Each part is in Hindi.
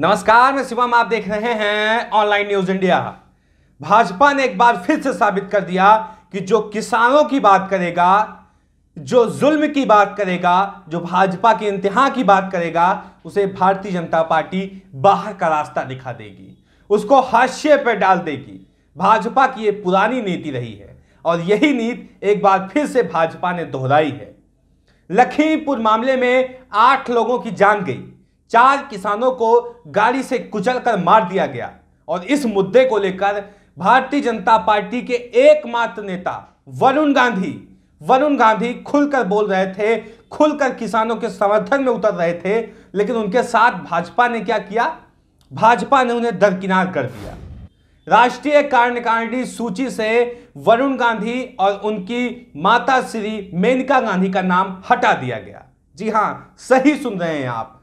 नमस्कार मैं शिवम आप देख रहे हैं ऑनलाइन न्यूज इंडिया भाजपा ने एक बार फिर से साबित कर दिया कि जो किसानों की बात करेगा जो जुल्म की बात करेगा जो भाजपा के इंतहा की बात करेगा उसे भारतीय जनता पार्टी बाहर का रास्ता दिखा देगी उसको हाशिए पर डाल देगी भाजपा की ये पुरानी नीति रही है और यही नीति एक बार फिर से भाजपा ने दोहराई है लखीमपुर मामले में आठ लोगों की जान गई चार किसानों को गाड़ी से कुचलकर मार दिया गया और इस मुद्दे को लेकर भारतीय जनता पार्टी के एकमात्र नेता वरुण गांधी वरुण गांधी खुलकर बोल रहे थे खुलकर किसानों के समर्थन में उतर रहे थे लेकिन उनके साथ भाजपा ने क्या किया भाजपा ने उन्हें दरकिनार कर दिया राष्ट्रीय कार्यकारिणी सूची से वरुण गांधी और उनकी माता श्री मेनका गांधी का नाम हटा दिया गया जी हां सही सुन रहे हैं आप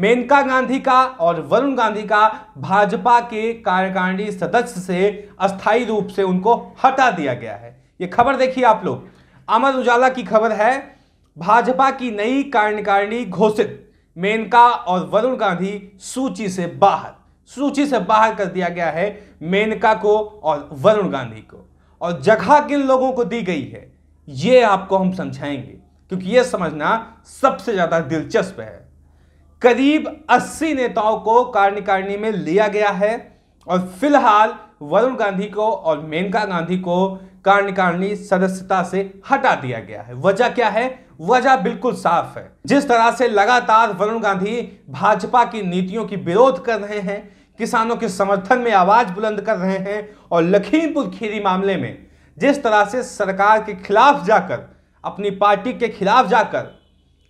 मेनका गांधी का और वरुण गांधी का भाजपा के कार्यकारिणी सदस्य से अस्थायी रूप से उनको हटा दिया गया है ये खबर देखिए आप लोग अमर उजाला की खबर है भाजपा की नई कार्यकारिणी घोषित मेनका और वरुण गांधी सूची से बाहर सूची से बाहर कर दिया गया है मेनका को और वरुण गांधी को और जगह किन लोगों को दी गई है ये आपको हम समझाएंगे क्योंकि ये समझना सबसे ज़्यादा दिलचस्प है करीब 80 नेताओं को कार्यकारिणी में लिया गया है और फिलहाल वरुण गांधी को और मेनका गांधी को कार्यकारिणी सदस्यता से हटा दिया गया है वजह क्या है वजह बिल्कुल साफ है जिस तरह से लगातार वरुण गांधी भाजपा की नीतियों की विरोध कर रहे हैं किसानों के समर्थन में आवाज बुलंद कर रहे हैं और लखीमपुर खीरी मामले में जिस तरह से सरकार के खिलाफ जाकर अपनी पार्टी के खिलाफ जाकर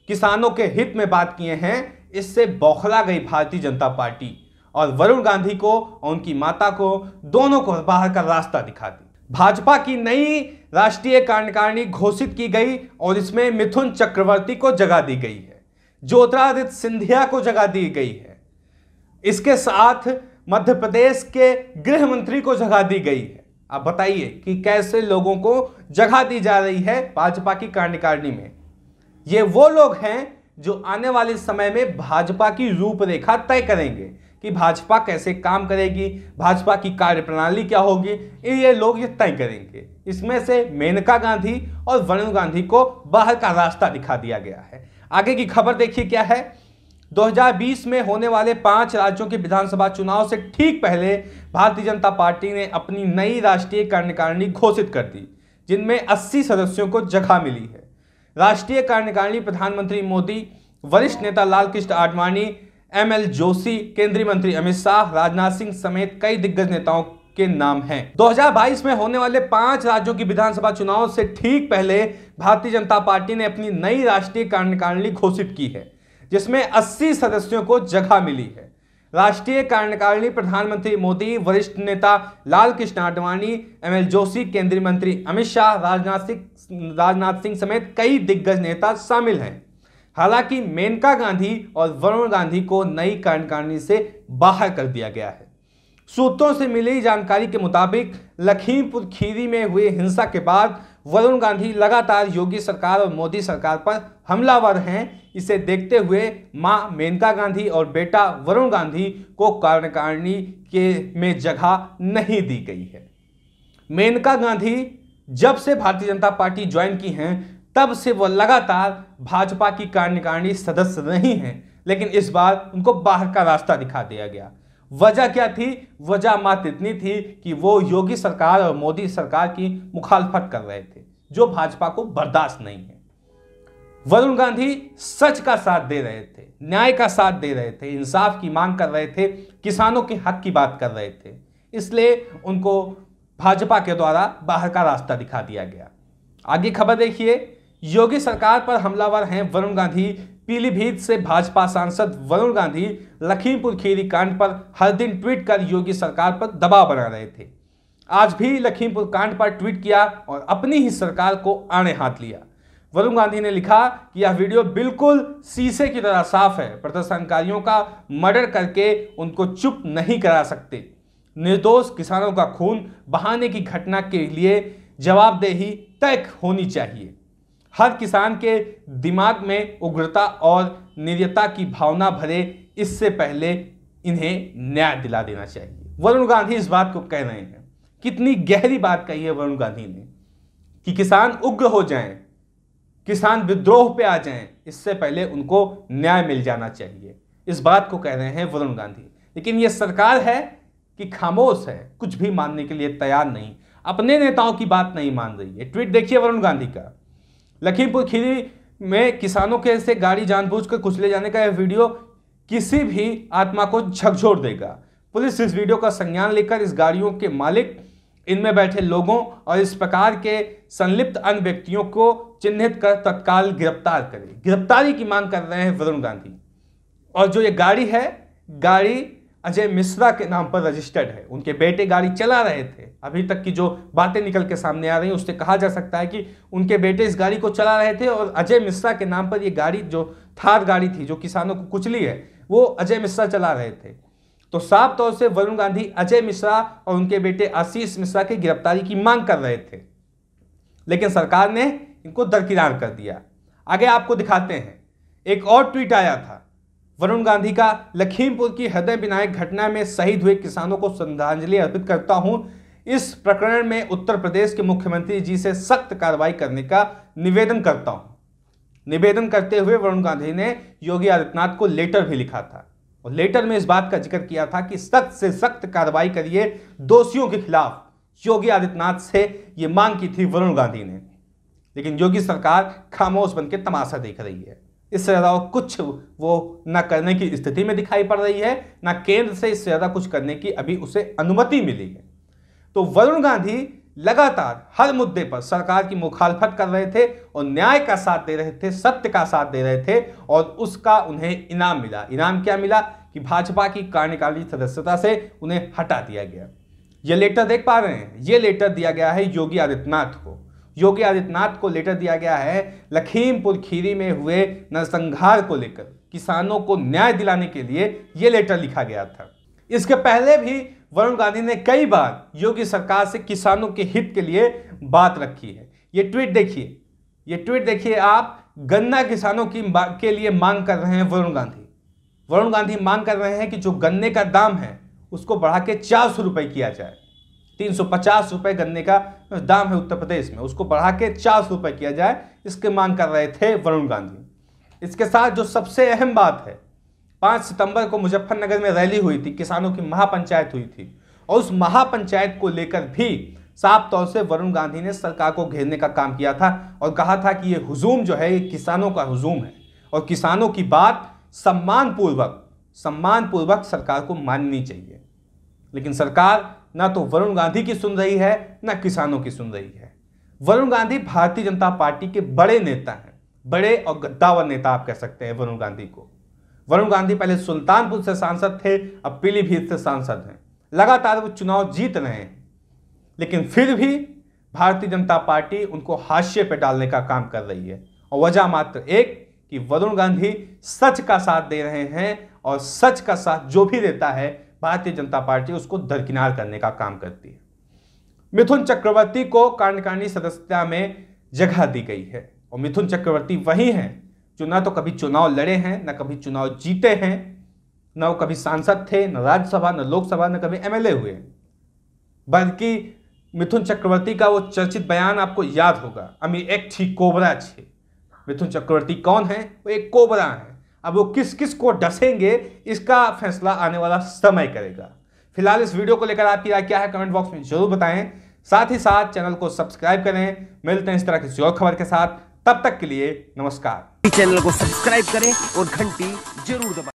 किसानों के हित में बात किए हैं इससे बौखला गई भारतीय जनता पार्टी और वरुण गांधी को और उनकी माता को दोनों को बाहर का रास्ता दिखा दी भाजपा की नई राष्ट्रीय कार्यकारिणी घोषित की गई और इसमें मिथुन चक्रवर्ती को जगह दी गई है ज्योतिरादित्य सिंधिया को जगह दी गई है इसके साथ मध्य प्रदेश के गृह मंत्री को जगह दी गई है आप बताइए कि कैसे लोगों को जगह दी जा रही है भाजपा की कार्यकारिणी में ये वो लोग हैं जो आने वाले समय में भाजपा की रूपरेखा तय करेंगे कि भाजपा कैसे काम करेगी भाजपा की कार्यप्रणाली क्या होगी ये लोग ये तय करेंगे इसमें से मेनका गांधी और वरुण गांधी को बाहर का रास्ता दिखा दिया गया है आगे की खबर देखिए क्या है 2020 में होने वाले पांच राज्यों के विधानसभा चुनाव से ठीक पहले भारतीय जनता पार्टी ने अपनी नई राष्ट्रीय कार्यकारिणी घोषित कर दी जिनमें अस्सी सदस्यों को जगह मिली है राष्ट्रीय कार्यकारिणी प्रधानमंत्री मोदी वरिष्ठ नेता लालकृष्ण आडवाणी एम एल जोशी केंद्रीय मंत्री अमित शाह राजनाथ सिंह समेत कई दिग्गज नेताओं के नाम हैं 2022 में होने वाले पांच राज्यों की विधानसभा चुनाव से ठीक पहले भारतीय जनता पार्टी ने अपनी नई राष्ट्रीय कार्यकारिणी घोषित की है जिसमें 80 सदस्यों को जगह मिली है राष्ट्रीय कार्यकारिणी प्रधानमंत्री मोदी वरिष्ठ नेता लाल कृष्ण आडवाणी एम एल जोशी केंद्रीय मंत्री अमित शाह राजनाथ सिंह राजनाथ सिंह समेत कई दिग्गज नेता शामिल हैं हालांकि मेनका गांधी और वरुण गांधी को नई कार्यकारिणी से बाहर कर दिया गया है सूत्रों से मिली जानकारी के मुताबिक लखीमपुर खीरी में हुए हिंसा के बाद वरुण गांधी लगातार योगी सरकार और मोदी सरकार पर हमलावर हैं इसे देखते हुए मां मेनका गांधी और बेटा वरुण गांधी को कार्यकारिणी के में जगह नहीं दी गई है मेनका गांधी जब से भारतीय जनता पार्टी ज्वाइन की हैं तब से वह लगातार भाजपा की कार्यकारिणी सदस्य नहीं हैं लेकिन इस बार उनको बाहर का रास्ता दिखा दिया गया वजह क्या थी वजह मात्र इतनी थी कि वो योगी सरकार और मोदी सरकार की मुखालफत कर रहे थे जो भाजपा को बर्दाश्त नहीं है वरुण गांधी सच का साथ दे रहे थे न्याय का साथ दे रहे थे इंसाफ की मांग कर रहे थे किसानों के हक की बात कर रहे थे इसलिए उनको भाजपा के द्वारा बाहर का रास्ता दिखा दिया गया आगे खबर देखिए योगी सरकार पर हमलावर हैं वरुण गांधी पीलीभीत से भाजपा सांसद वरुण गांधी लखीमपुर खीरी कांड पर हर दिन ट्वीट कर योगी सरकार पर दबाव बना रहे थे आज भी लखीमपुर कांड पर ट्वीट किया और अपनी ही सरकार को आने हाथ लिया वरुण गांधी ने लिखा कि यह वीडियो बिल्कुल शीशे की तरह साफ है प्रदर्शनकारियों का मर्डर करके उनको चुप नहीं करा सकते निर्दोष किसानों का खून बहाने की घटना के लिए जवाबदेही तय होनी चाहिए हर किसान के दिमाग में उग्रता और निर्यता की भावना भरे इससे पहले इन्हें न्याय दिला देना चाहिए वरुण गांधी इस बात को कह रहे हैं कितनी गहरी बात कही है वरुण गांधी ने कि किसान उग्र हो जाएं किसान विद्रोह पे आ जाएं इससे पहले उनको न्याय मिल जाना चाहिए इस बात को कह रहे हैं वरुण गांधी लेकिन ये सरकार है कि खामोश है कुछ भी मानने के लिए तैयार नहीं अपने नेताओं की बात नहीं मान रही है ट्वीट देखिए वरुण गांधी का लखीमपुर खीरी में किसानों के से गाड़ी जानबूझकर कुचले जाने का यह वीडियो किसी भी आत्मा को झकझोर देगा पुलिस इस वीडियो का संज्ञान लेकर इस गाड़ियों के मालिक इनमें बैठे लोगों और इस प्रकार के संलिप्त अन्य व्यक्तियों को चिन्हित कर तत्काल गिरफ्तार करे गिरफ्तारी की मांग कर रहे हैं वरुण गांधी और जो ये गाड़ी है गाड़ी अजय मिश्रा के नाम पर रजिस्टर्ड है उनके बेटे गाड़ी चला रहे थे अभी तक की जो बातें निकल के सामने आ रही हैं उससे कहा जा सकता है कि उनके बेटे इस गाड़ी को चला रहे थे और अजय मिश्रा के नाम पर ये गाड़ी जो थार गाड़ी थी जो किसानों को कुचली है वो अजय मिश्रा चला रहे थे तो साफ तौर से वरुण गांधी अजय मिश्रा और उनके बेटे आशीष मिश्रा की गिरफ्तारी की मांग कर रहे थे लेकिन सरकार ने इनको दरकिनार कर दिया आगे आपको दिखाते हैं एक और ट्वीट आया था वरुण गांधी का लखीमपुर की हृदय विनायक घटना में शहीद हुए किसानों को श्रद्धांजलि अर्पित करता हूं इस प्रकरण में उत्तर प्रदेश के मुख्यमंत्री जी से सख्त कार्रवाई करने का निवेदन करता हूं निवेदन करते हुए वरुण गांधी ने योगी आदित्यनाथ को लेटर भी लिखा था और लेटर में इस बात का जिक्र किया था कि सख्त से सख्त कार्रवाई करिए दोषियों के खिलाफ योगी आदित्यनाथ से ये मांग की थी वरुण गांधी ने लेकिन योगी सरकार खामोश बनकर तमाशा देख रही है इससे ज़्यादा कुछ वो न करने की स्थिति में दिखाई पड़ रही है न केंद्र से इससे ज़्यादा कुछ करने की अभी उसे अनुमति मिली है तो वरुण गांधी लगातार हर मुद्दे पर सरकार की मुखालफत कर रहे थे और न्याय का साथ दे रहे थे सत्य का साथ दे रहे थे और उसका उन्हें इनाम मिला इनाम क्या मिला कि भाजपा की कार्यकारी सदस्यता से उन्हें हटा दिया गया ये लेटर देख पा रहे हैं ये लेटर दिया गया है योगी आदित्यनाथ को योगी आदित्यनाथ को लेटर दिया गया है लखीमपुर खीरी में हुए नरसंहार को लेकर किसानों को न्याय दिलाने के लिए यह लेटर लिखा गया था इसके पहले भी वरुण गांधी ने कई बार योगी सरकार से किसानों के हित के लिए बात रखी है ये ट्वीट देखिए ये ट्वीट देखिए आप गन्ना किसानों की के लिए मांग कर रहे हैं वरुण गांधी वरुण गांधी मांग कर रहे हैं कि जो गन्ने का दाम है उसको बढ़ा के चार सौ रुपये किया जाए तीन सौ पचास रुपये गन्ने का दाम है उत्तर प्रदेश में उसको बढ़ा के चार सौ रुपये किया जाए इसके मांग कर रहे थे वरुण गांधी इसके साथ जो सबसे अहम बात है पाँच सितंबर को मुजफ्फरनगर में रैली हुई थी किसानों की महापंचायत हुई थी और उस महापंचायत को लेकर भी साफ तौर से वरुण गांधी ने सरकार को घेरने का काम किया था और कहा था कि ये हुजूम जो है ये किसानों का हुजूम है और किसानों की बात सम्मानपूर्वक सम्मानपूर्वक सरकार को माननी चाहिए लेकिन सरकार ना तो वरुण गांधी की सुन रही है ना किसानों की सुन रही है वरुण गांधी भारतीय जनता पार्टी के बड़े नेता हैं बड़े और गद्दावर नेता आप कह सकते हैं वरुण गांधी को वरुण गांधी पहले सुल्तानपुर से सांसद थे अब पीलीभीत से सांसद हैं लगातार वो चुनाव जीत रहे हैं लेकिन फिर भी भारतीय जनता पार्टी उनको हाशिए पर डालने का काम कर रही है और वजह मात्र एक कि वरुण गांधी सच का साथ दे रहे हैं और सच का साथ जो भी देता है भारतीय जनता पार्टी उसको दरकिनार करने का काम करती है मिथुन चक्रवर्ती को कार्यकारिणी सदस्यता में जगह दी गई है और मिथुन चक्रवर्ती वही हैं जो ना तो कभी चुनाव लड़े हैं ना कभी चुनाव जीते हैं ना वो कभी सांसद थे न राज्यसभा न लोकसभा न कभी एमएलए हुए बल्कि मिथुन चक्रवर्ती का वो चर्चित बयान आपको याद होगा अमी एक ठीक कोबरा छे मिथुन चक्रवर्ती कौन है वो एक कोबरा है अब वो किस किस को डसेंगे इसका फैसला आने वाला समय करेगा फिलहाल इस वीडियो को लेकर आपकी राय क्या है कमेंट बॉक्स में जरूर बताएं साथ ही साथ चैनल को सब्सक्राइब करें मिलते हैं इस तरह की और खबर के साथ तब तक के लिए नमस्कार चैनल को सब्सक्राइब करें और घंटी जरूर दबाएं